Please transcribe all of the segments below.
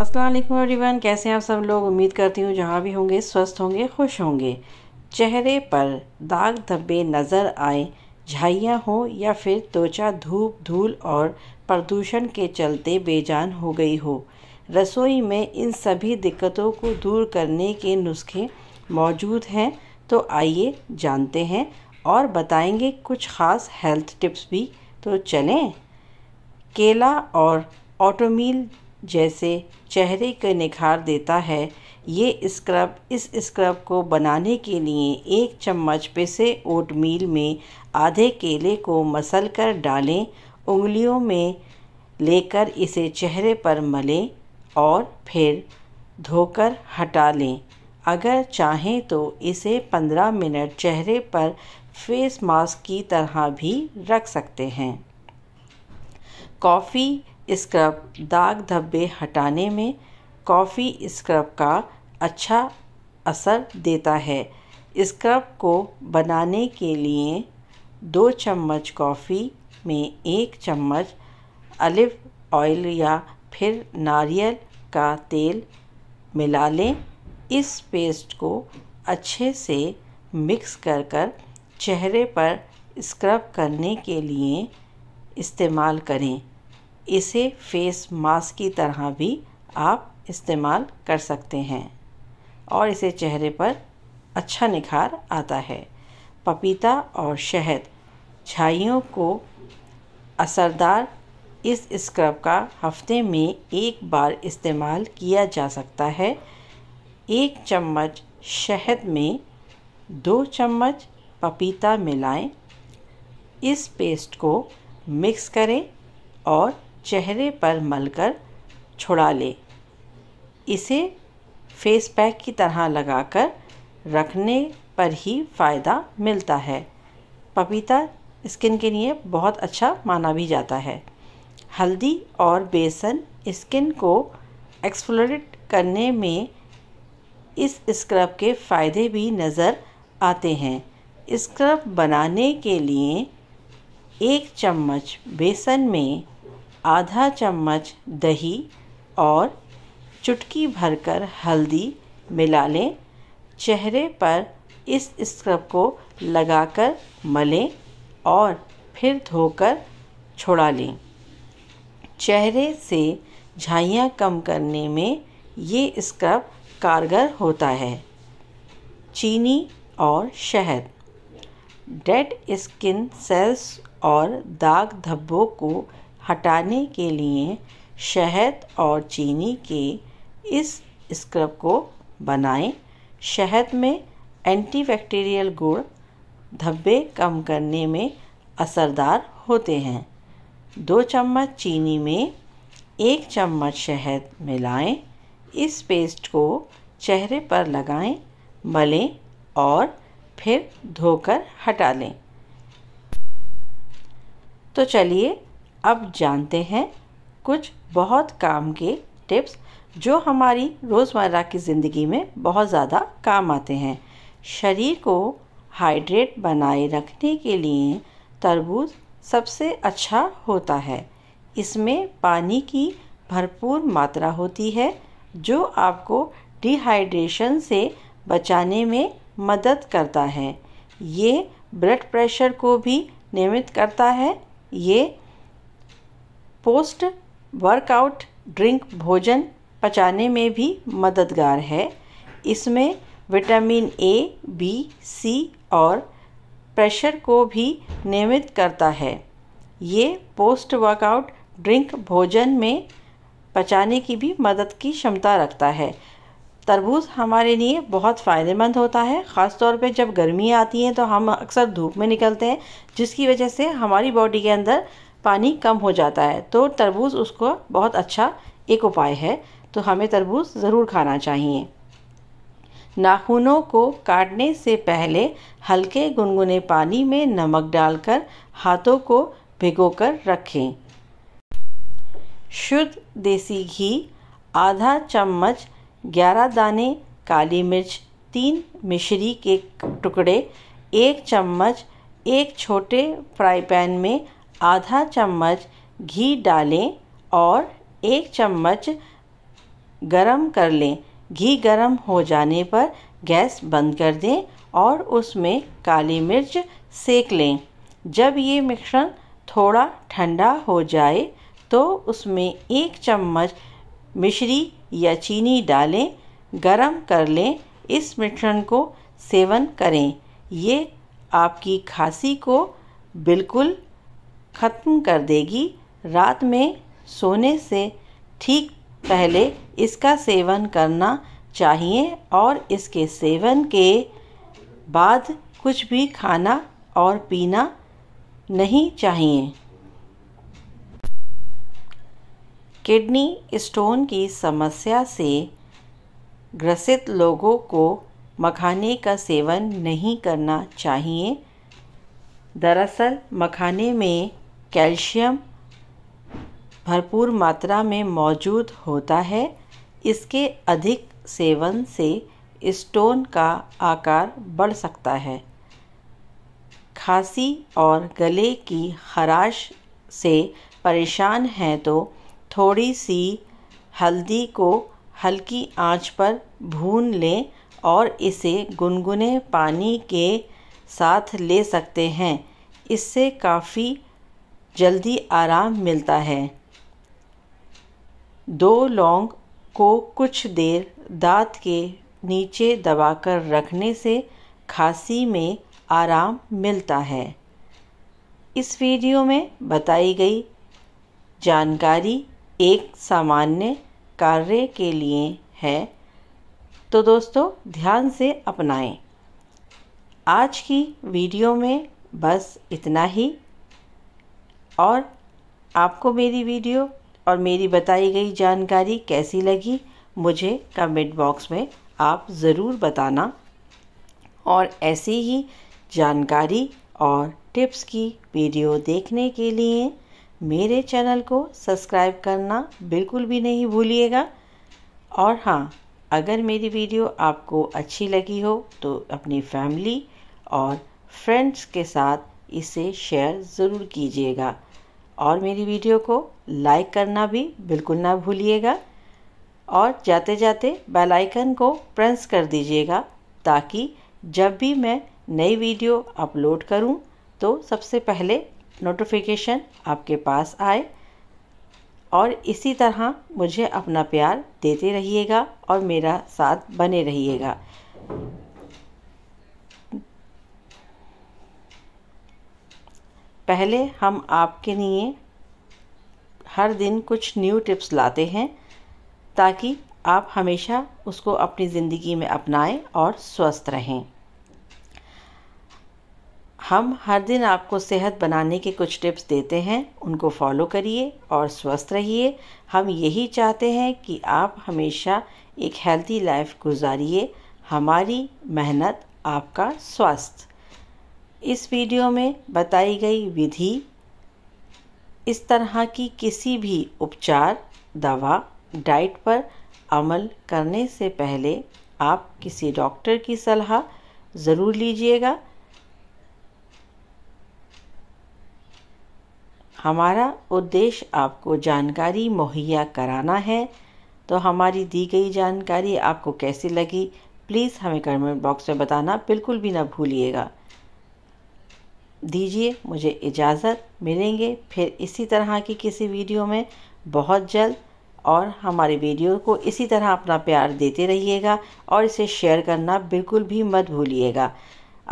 Aslam everyone कैसे हैं आप सब लोग उम्मीद करती हूँ जहाँ भी होंगे स्वस्थ होंगे खुश होंगे चेहरे पर दाग धब्बे नज़र आए झाइयाँ हों या फिर त्वचा धूप धूल और प्रदूषण के चलते बेजान हो गई हो रसोई में इन सभी दिक्कतों को दूर करने के नुस्खे मौजूद हैं तो आइए जानते हैं और बताएंगे कुछ ख़ास हेल्थ टिप्स भी तो चलें केला और ऑटोमील जैसे चेहरे के निखार देता है ये स्क्रब इस स्क्रब को बनाने के लिए एक चम्मच पिसे ओटमील में आधे केले को मसल कर डालें उंगलियों में लेकर इसे चेहरे पर मलें और फिर धोकर हटा लें अगर चाहें तो इसे 15 मिनट चेहरे पर फेस मास्क की तरह भी रख सकते हैं कॉफ़ी स्क्रब दाग धब्बे हटाने में कॉफ़ी स्क्रब का अच्छा असर देता है स्क्रब को बनाने के लिए दो चम्मच कॉफ़ी में एक चम्मच अलिव ऑयल या फिर नारियल का तेल मिला लें इस पेस्ट को अच्छे से मिक्स कर कर चेहरे पर स्क्रब करने के लिए इस्तेमाल करें इसे फेस मास्क की तरह भी आप इस्तेमाल कर सकते हैं और इसे चेहरे पर अच्छा निखार आता है पपीता और शहद छाइयों को असरदार इस स्क्रब का हफ्ते में एक बार इस्तेमाल किया जा सकता है एक चम्मच शहद में दो चम्मच पपीता मिलाएं इस पेस्ट को मिक्स करें और चेहरे पर मलकर छुड़ा ले इसे फेस पैक की तरह लगाकर रखने पर ही फ़ायदा मिलता है पपीता स्किन के लिए बहुत अच्छा माना भी जाता है हल्दी और बेसन स्किन को एक्सफ्लोरेट करने में इस स्क्रब के फ़ायदे भी नज़र आते हैं स्क्रब बनाने के लिए एक चम्मच बेसन में आधा चम्मच दही और चुटकी भरकर हल्दी मिला लें चेहरे पर इस स्क्रब को लगाकर मलें और फिर धोकर छोड़ा लें चेहरे से झाइयाँ कम करने में ये स्क्रब कारगर होता है चीनी और शहद डेड स्किन सेल्स और दाग धब्बों को हटाने के लिए शहद और चीनी के इस स्क्रब को बनाएं शहद में एंटीबैक्टीरियल गुण धब्बे कम करने में असरदार होते हैं दो चम्मच चीनी में एक चम्मच शहद मिलाएं इस पेस्ट को चेहरे पर लगाएं मलें और फिर धोकर हटा लें तो चलिए अब जानते हैं कुछ बहुत काम के टिप्स जो हमारी रोज़मर्रा की ज़िंदगी में बहुत ज़्यादा काम आते हैं शरीर को हाइड्रेट बनाए रखने के लिए तरबूज सबसे अच्छा होता है इसमें पानी की भरपूर मात्रा होती है जो आपको डिहाइड्रेशन से बचाने में मदद करता है ये ब्लड प्रेशर को भी नियमित करता है ये पोस्ट वर्कआउट ड्रिंक भोजन पचाने में भी मददगार है इसमें विटामिन ए बी सी और प्रेशर को भी नियमित करता है ये पोस्ट वर्कआउट ड्रिंक भोजन में पचाने की भी मदद की क्षमता रखता है तरबूज हमारे लिए बहुत फ़ायदेमंद होता है ख़ास तौर पे जब गर्मी आती है तो हम अक्सर धूप में निकलते हैं जिसकी वजह से हमारी बॉडी के अंदर पानी कम हो जाता है तो तरबूज उसको बहुत अच्छा एक उपाय है तो हमें तरबूज ज़रूर खाना चाहिए नाखूनों को काटने से पहले हल्के गुनगुने पानी में नमक डालकर हाथों को भिगोकर रखें शुद्ध देसी घी आधा चम्मच ग्यारह दाने काली मिर्च तीन मिश्री के टुकड़े एक चम्मच एक छोटे फ्राई पैन में आधा चम्मच घी डालें और एक चम्मच गरम कर लें घी गरम हो जाने पर गैस बंद कर दें और उसमें काली मिर्च सेक लें जब ये मिश्रण थोड़ा ठंडा हो जाए तो उसमें एक चम्मच मिश्री या चीनी डालें गरम कर लें इस मिश्रण को सेवन करें ये आपकी खांसी को बिल्कुल ख़त्म कर देगी रात में सोने से ठीक पहले इसका सेवन करना चाहिए और इसके सेवन के बाद कुछ भी खाना और पीना नहीं चाहिए किडनी स्टोन की समस्या से ग्रसित लोगों को मखाने का सेवन नहीं करना चाहिए दरअसल मखाने में कैल्शियम भरपूर मात्रा में मौजूद होता है इसके अधिक सेवन से स्टोन का आकार बढ़ सकता है खांसी और गले की खराश से परेशान हैं तो थोड़ी सी हल्दी को हल्की आंच पर भून लें और इसे गुनगुने पानी के साथ ले सकते हैं इससे काफ़ी जल्दी आराम मिलता है दो लौंग को कुछ देर दांत के नीचे दबाकर रखने से खांसी में आराम मिलता है इस वीडियो में बताई गई जानकारी एक सामान्य कार्य के लिए है तो दोस्तों ध्यान से अपनाएं। आज की वीडियो में बस इतना ही और आपको मेरी वीडियो और मेरी बताई गई जानकारी कैसी लगी मुझे कमेंट बॉक्स में आप ज़रूर बताना और ऐसी ही जानकारी और टिप्स की वीडियो देखने के लिए मेरे चैनल को सब्सक्राइब करना बिल्कुल भी नहीं भूलिएगा और हाँ अगर मेरी वीडियो आपको अच्छी लगी हो तो अपनी फैमिली और फ्रेंड्स के साथ इसे शेयर ज़रूर कीजिएगा और मेरी वीडियो को लाइक करना भी बिल्कुल ना भूलिएगा और जाते जाते बेल आइकन को प्रेस कर दीजिएगा ताकि जब भी मैं नई वीडियो अपलोड करूं तो सबसे पहले नोटिफिकेशन आपके पास आए और इसी तरह मुझे अपना प्यार देते रहिएगा और मेरा साथ बने रहिएगा पहले हम आपके लिए हर दिन कुछ न्यू टिप्स लाते हैं ताकि आप हमेशा उसको अपनी ज़िंदगी में अपनाएं और स्वस्थ रहें हम हर दिन आपको सेहत बनाने के कुछ टिप्स देते हैं उनको फॉलो करिए और स्वस्थ रहिए हम यही चाहते हैं कि आप हमेशा एक हेल्दी लाइफ गुजारिए हमारी मेहनत आपका स्वास्थ्य इस वीडियो में बताई गई विधि इस तरह की किसी भी उपचार दवा डाइट पर अमल करने से पहले आप किसी डॉक्टर की सलाह ज़रूर लीजिएगा हमारा उद्देश्य आपको जानकारी मुहैया कराना है तो हमारी दी गई जानकारी आपको कैसी लगी प्लीज़ हमें कमेंट बॉक्स में बताना बिल्कुल भी ना भूलिएगा दीजिए मुझे इजाज़त मिलेंगे फिर इसी तरह की किसी वीडियो में बहुत जल्द और हमारे वीडियो को इसी तरह अपना प्यार देते रहिएगा और इसे शेयर करना बिल्कुल भी मत भूलिएगा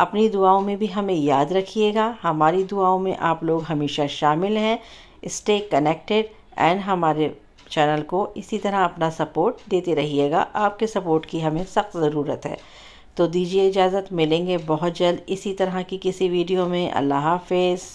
अपनी दुआओं में भी हमें याद रखिएगा हमारी दुआओं में आप लोग हमेशा शामिल हैं स्टे कनेक्टेड एंड हमारे चैनल को इसी तरह अपना सपोर्ट देते रहिएगा आपके सपोर्ट की हमें सख्त ज़रूरत है तो दीजिए इजाज़त मिलेंगे बहुत जल्द इसी तरह की किसी वीडियो में अल्लाह हाफिज़